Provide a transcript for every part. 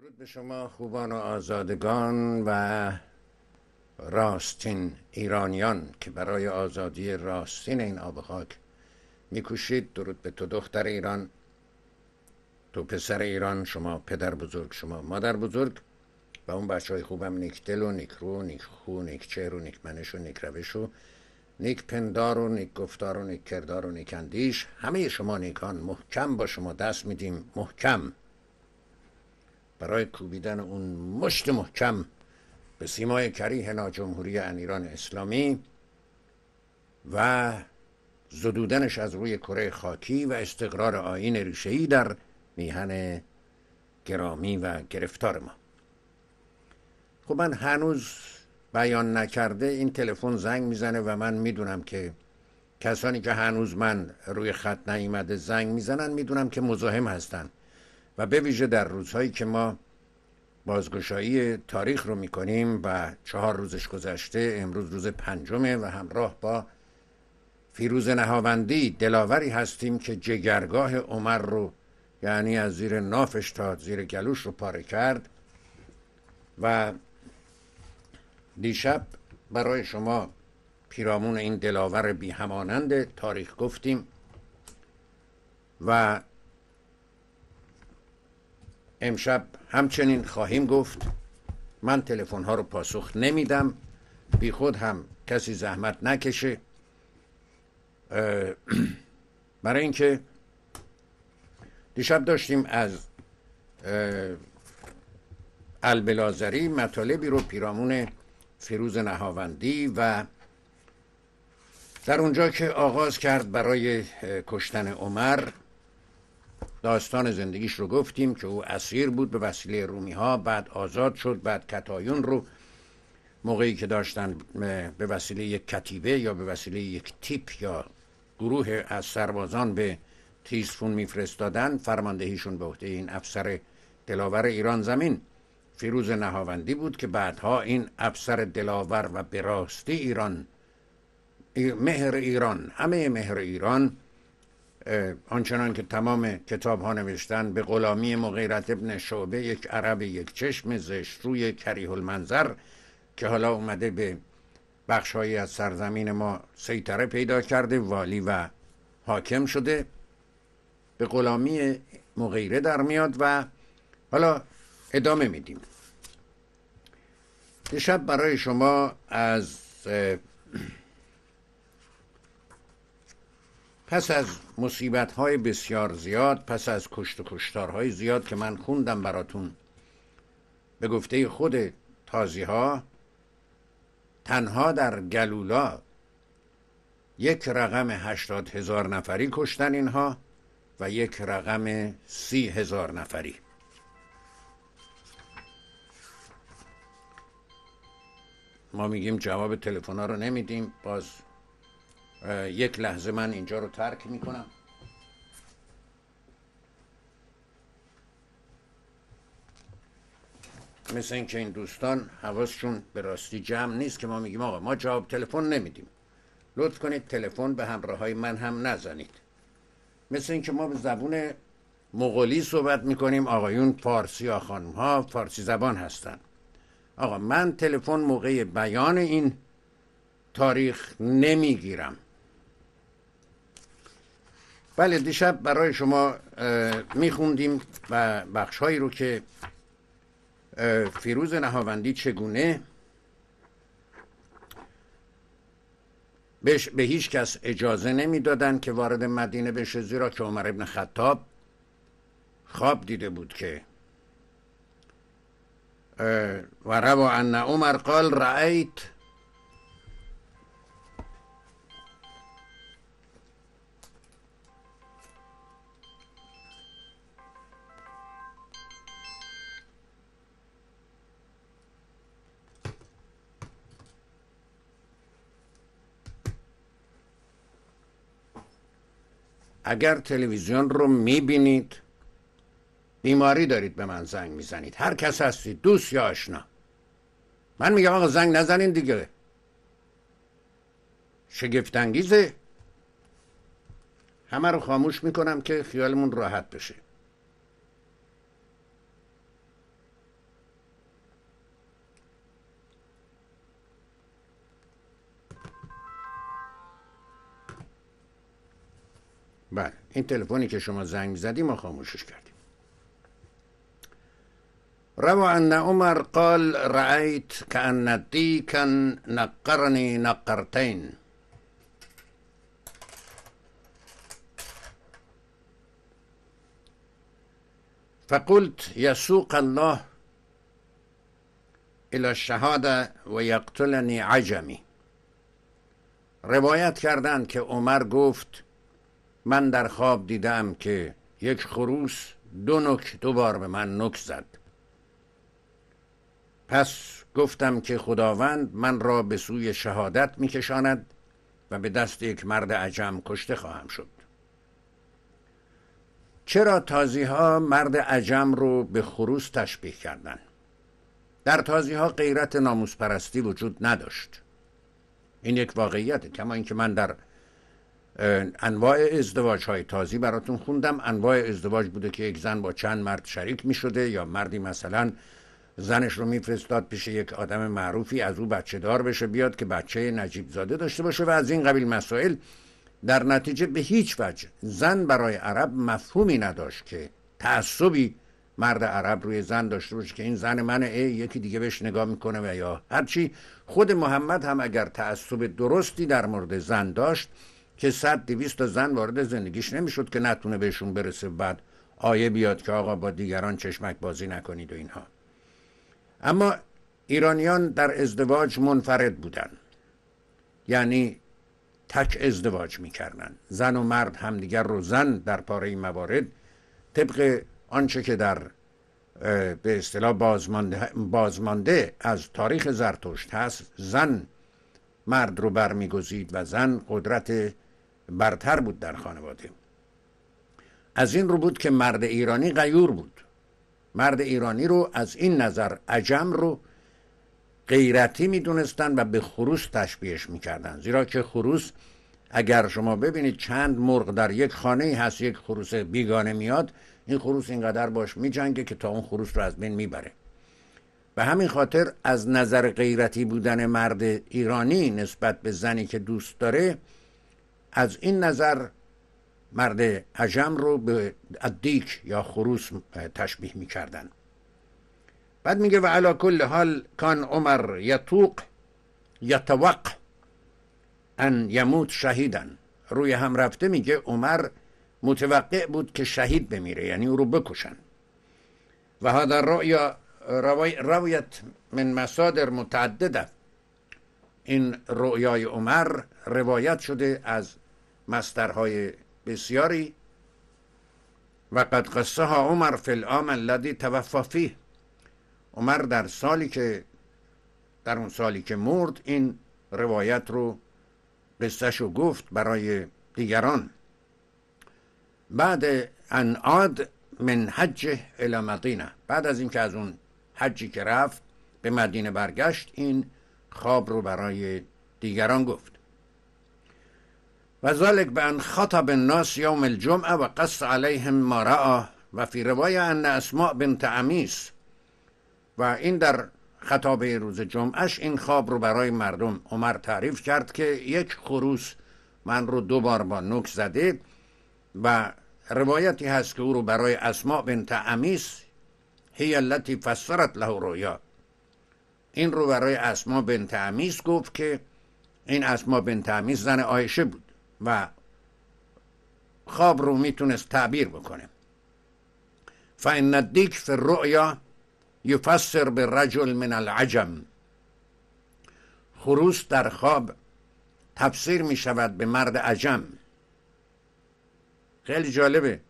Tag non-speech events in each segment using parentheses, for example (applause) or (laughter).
درود به شما خوبان و آزادگان و راستین ایرانیان که برای آزادی راستین این آب خاک میکوشید درود به تو دختر ایران تو پسر ایران شما پدر بزرگ شما مادر بزرگ و اون بچه های خوبم نیک دل و نیک رو نیک خو نیک چهر و نیک منش و نیک روش و نیک پندار و نیک گفتار و نیک کردار و نیک اندیش همه شما نیکان محکم با شما دست میدیم محکم برای کوبیدن اون مشت محکم به سیمای کریه ناجمهوری ایران اسلامی و زدودنش از روی کره خاکی و استقرار آین ریشهی در میهن گرامی و گرفتار ما خب من هنوز بیان نکرده این تلفن زنگ میزنه و من میدونم که کسانی که هنوز من روی خط نیامده زنگ میزنن میدونم که مزاحم هستن و به ویژه در روزهایی که ما بازگشایی تاریخ رو میکنیم و چهار روزش گذشته امروز روز پنجمه و همراه با فیروز نهاوندی دلاوری هستیم که جگرگاه عمر رو یعنی از زیر نافش تا زیر گلوش رو پاره کرد و دیشب برای شما پیرامون این دلاور بی همانند تاریخ گفتیم و امشب همچنین خواهیم گفت من تلفن ها رو پاسخ نمیدم بی خود هم کسی زحمت نکشه (clears throat) برای اینکه دیشب داشتیم از البلازری مطالبی رو پیرامون فیروز نهاوندی و در اونجا که آغاز کرد برای کشتن عمر داستان زندگیش رو گفتیم که او اسیر بود به وسیله رومی ها بعد آزاد شد بعد کتایون رو موقعی که داشتن به وسیله یک کتیبه یا به وسیله یک تیپ یا گروه از سربازان به تیزفون میفرستادن فرماندهیشون به عهده این افسر دلاور ایران زمین فیروز نهاوندی بود که بعدها این افسر دلاور و به راستی ایران مهر ایران همه مهر ایران آنچنان که تمام کتاب ها نوشتن به غلامی مغیرت ابن شعبه یک عرب یک چشم زشت روی کریه المنظر که حالا اومده به بخشهایی از سرزمین ما سیطره پیدا کرده والی و حاکم شده به غلامی مغیره در میاد و حالا ادامه میدیم دیشب برای شما از پس از مصیبت های بسیار زیاد پس از کشت و های زیاد که من خوندم براتون به گفته خود تازی ها تنها در گلولا یک رقم هشتاد هزار نفری کشتن اینها و یک رقم سی هزار نفری ما میگیم جواب تلفن ها رو نمیدیم باز یک لحظه من اینجا رو ترک میکنم مثل اینکه این دوستان حواسشون به راستی جمع نیست که ما میگیم آقا ما جواب تلفن نمیدیم لطف کنید تلفن به همراه های من هم نزنید مثل اینکه ما به زبون مغولی صحبت میکنیم آقایون فارسی یا خانم ها فارسی زبان هستن آقا من تلفن موقع بیان این تاریخ نمیگیرم بله دیشب برای شما میخوندیم و بخشهایی رو که فیروز نهاوندی چگونه به هیچ کس اجازه نمیدادند که وارد مدینه بشه زیرا که عمر ابن خطاب خواب دیده بود که و روا ان عمر قال رأیت اگر تلویزیون رو میبینید بیماری دارید به من زنگ میزنید هر کس هستید دوست یا آشنا من میگم آقا زنگ نزنین دیگه شگفتانگیزه همه رو خاموش میکنم که خیالمون راحت بشه بله این تلفنی که شما زنگ زدی ما خاموشش کردیم روا ان عمر قال رأیت کان دیکن نقرنی نقرتین فقلت یسوق الله الی الشهاده و یقتلنی عجمی روایت کردند که عمر گفت من در خواب دیدم که یک خروس دو نک دو بار به من نک زد پس گفتم که خداوند من را به سوی شهادت میکشاند و به دست یک مرد عجم کشته خواهم شد چرا تازی ها مرد عجم رو به خروس تشبیه کردند؟ در تازی ها غیرت ناموسپرستی پرستی وجود نداشت این یک واقعیت کما اینکه من در انواع ازدواج های تازی براتون خوندم انواع ازدواج بوده که یک زن با چند مرد شریک می شده یا مردی مثلا زنش رو میفرستاد پیش یک آدم معروفی از او بچه دار بشه بیاد که بچه نجیب زاده داشته باشه و از این قبیل مسائل در نتیجه به هیچ وجه زن برای عرب مفهومی نداشت که تعصبی مرد عرب روی زن داشته باشه که این زن من ای یکی دیگه بهش نگاه میکنه و یا هرچی خود محمد هم اگر تعصب درستی در مورد زن داشت که صد دویست زن وارد زندگیش نمیشد که نتونه بهشون برسه بعد آیه بیاد که آقا با دیگران چشمک بازی نکنید و اینها اما ایرانیان در ازدواج منفرد بودن یعنی تک ازدواج میکردن زن و مرد همدیگر رو زن در پاره موارد طبق آنچه که در به اصطلاح بازمانده, بازمانده از تاریخ زرتشت هست زن مرد رو برمیگزید و زن قدرت برتر بود در خانواده از این رو بود که مرد ایرانی غیور بود مرد ایرانی رو از این نظر عجم رو غیرتی دونستن و به خروس تشبیهش میکردن زیرا که خروس اگر شما ببینید چند مرغ در یک خانه هست یک خروس بیگانه میاد این خروس اینقدر باش میجنگه که تا اون خروس رو از بین میبره به همین خاطر از نظر غیرتی بودن مرد ایرانی نسبت به زنی که دوست داره از این نظر مرد عجم رو به ادیک یا خروس تشبیه کردن بعد میگه و علا کل حال کان عمر یتوق یتوق ان یموت شهیدن روی هم رفته میگه عمر متوقع بود که شهید بمیره یعنی او رو بکشن و هذا رؤیا رویت من مصادر متعدده این رؤیای عمر روایت شده از مسترهای بسیاری و قد قصه ها عمر فی العام الذی توفافی عمر در سالی که در اون سالی که مرد این روایت رو شو گفت برای دیگران بعد ان عاد من حجه الی مدینه بعد از اینکه از اون حجی که رفت به مدینه برگشت این خواب رو برای دیگران گفت و ذلك ان خطب الناس يوم و قص عليهم ما راى و فی روایه ان اسماء بنت عمیس و این در خطابه روز اش این خواب رو برای مردم عمر تعریف کرد که یک خروس من رو دو بار با نوک زده و روایتی هست که او رو برای اسماء بنت عمیس هی التی فسرت له رویا این رو برای اسماء بنت عمیس گفت که این اسماء بنت عمیس زن عایشه بود و خواب رو میتونست تعبیر بکنه فان الدیک فی الرؤیا یفسر به رجل من العجم خروس در خواب تفسیر می شود به مرد عجم خیلی جالبه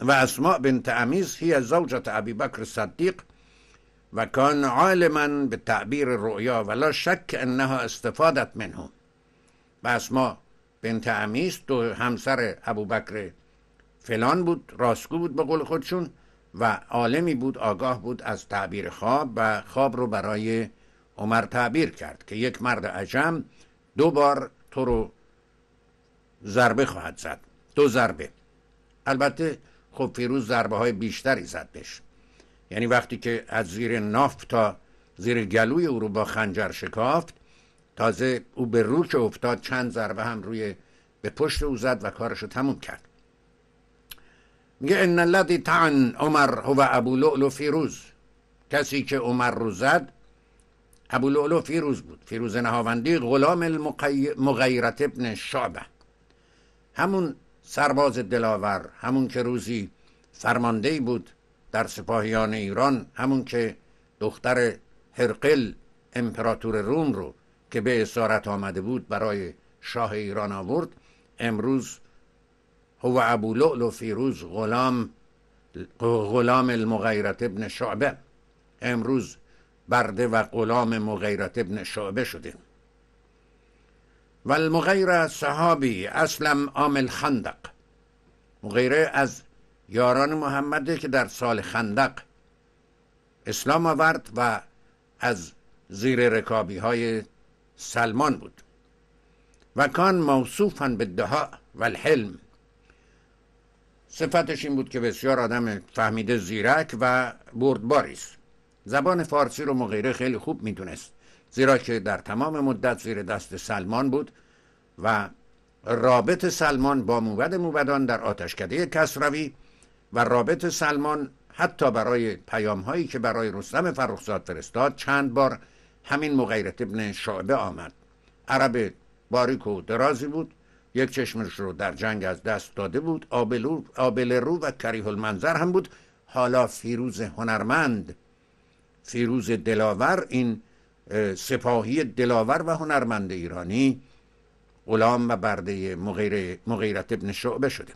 و اسماء بنت امیز هی زوجت ابی بکر صدیق و کان عالما به تعبیر رؤیا ولا شک انها استفادت منه و اسما بنت امیس دو همسر ابوبکر فلان بود راستگو بود به قول خودشون و عالمی بود آگاه بود از تعبیر خواب و خواب رو برای عمر تعبیر کرد که یک مرد عجم دو بار تو رو ضربه خواهد زد دو ضربه البته خب فیروز ضربه های بیشتری زد یعنی وقتی که از زیر ناف تا زیر گلوی او رو با خنجر شکافت تازه او به رو که افتاد چند ضربه هم روی به پشت او زد و کارشو تموم کرد میگه ان الذی تعن عمر هو ابو لؤلؤ فیروز کسی که عمر رو زد ابو لؤلؤ فیروز بود فیروز نهاوندی غلام المغیرت ابن شعبه همون سرباز دلاور همون که روزی فرماندهی بود در سپاهیان ایران همون که دختر هرقل امپراتور روم رو که به اسارت آمده بود برای شاه ایران آورد امروز هو ابو لعل فیروز غلام غلام المغیرت ابن شعبه امروز برده و غلام مغیرت ابن شعبه شدیم و المغیره صحابی اسلم عامل خندق مغیره از یاران محمده که در سال خندق اسلام آورد و از زیر رکابی های سلمان بود و کان موصوفا به دها و الحلم صفتش این بود که بسیار آدم فهمیده زیرک و بردباری زبان فارسی رو مغیره خیلی خوب میدونست زیرا که در تمام مدت زیر دست سلمان بود و رابط سلمان با موبد موبدان در آتشکده کسروی و رابط سلمان حتی برای پیام هایی که برای رستم فرخزاد فرستاد چند بار همین مغیرت ابن شعبه آمد عرب باریک و درازی بود یک چشمش رو در جنگ از دست داده بود آبل رو و کریه المنظر هم بود حالا فیروز هنرمند فیروز دلاور این سپاهی دلاور و هنرمند ایرانی غلام و برده مغیر مغیرت ابن شعبه شده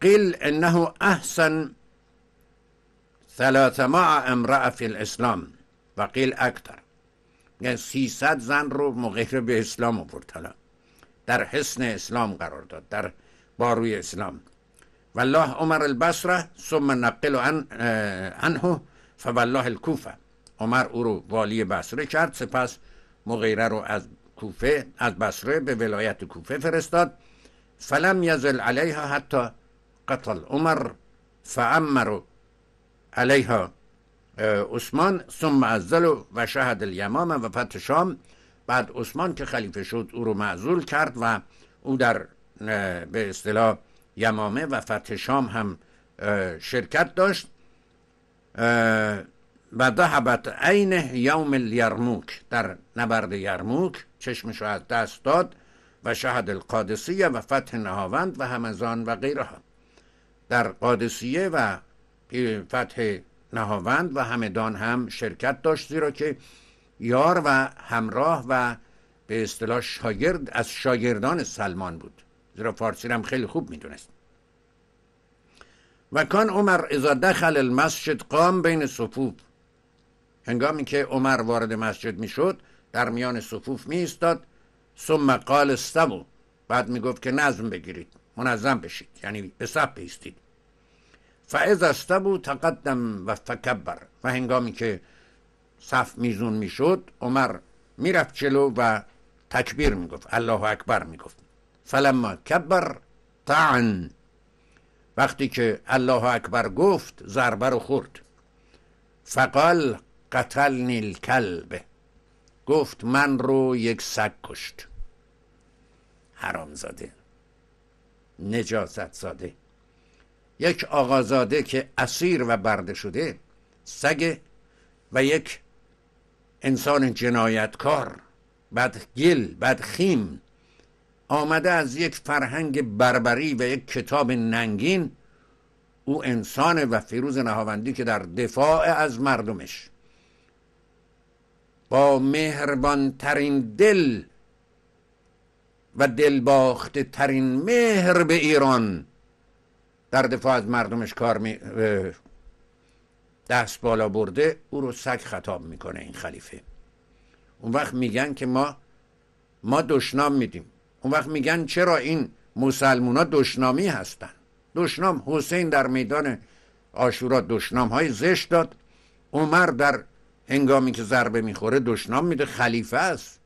قیل انه احسن ثلاثمائة امرأة فی الاسلام و قیل اکتر یعنی زن رو مغیر به اسلام آورد حالا در حسن اسلام قرار داد در باروی اسلام والله عمر البصره ثم نقل عن عنه فوالله الكوفه عمر او رو والی بصره کرد سپس مغیره رو از کوفه از بصره به ولایت کوفه فرستاد فلم یزل علیها حتی قتل عمر فعمر علیها عثمان ثم معزل و شهد الیمام و فتح شام بعد عثمان که خلیفه شد او رو معزول کرد و او در به اصطلاح یمامه و فتح شام هم شرکت داشت و ذهبت عین یوم الیرموک در نبرد یرموک چشمش از دست داد و شهد القادسیه و فتح نهاوند و همزان و غیرها در قادسیه و فتح نهاوند و همدان هم شرکت داشت زیرا که یار و همراه و به اصطلاح شاگرد از شاگردان سلمان بود زیرا فارسی هم خیلی خوب میدونست و کان عمر اذا دخل المسجد قام بین صفوف هنگامی که عمر وارد مسجد میشد در میان صفوف می ایستاد ثم قال استو بعد میگفت که نظم بگیرید منظم بشید یعنی به صف بیستید فعز استبو تقدم و تکبر و هنگامی که صف میزون میشد عمر میرفت جلو و تکبیر میگفت الله اکبر میگفت فلما کبر طعن وقتی که الله اکبر گفت ضربه رو خورد فقال قتل نیل کلبه گفت من رو یک سگ کشت زاده نجاست زاده یک آقازاده که اسیر و برده شده سگ و یک انسان جنایتکار بد خیم، آمده از یک فرهنگ بربری و یک کتاب ننگین او انسان و فیروز نهاوندی که در دفاع از مردمش با مهربانترین دل و دلباخت ترین مهر به ایران در دفاع از مردمش کار می دست بالا برده او رو سگ خطاب میکنه این خلیفه اون وقت میگن که ما ما دشنام میدیم اون وقت میگن چرا این مسلمونا دشنامی هستن دشنام حسین در میدان آشورا دشنام های زشت داد عمر در هنگامی که ضربه میخوره دشنام میده خلیفه است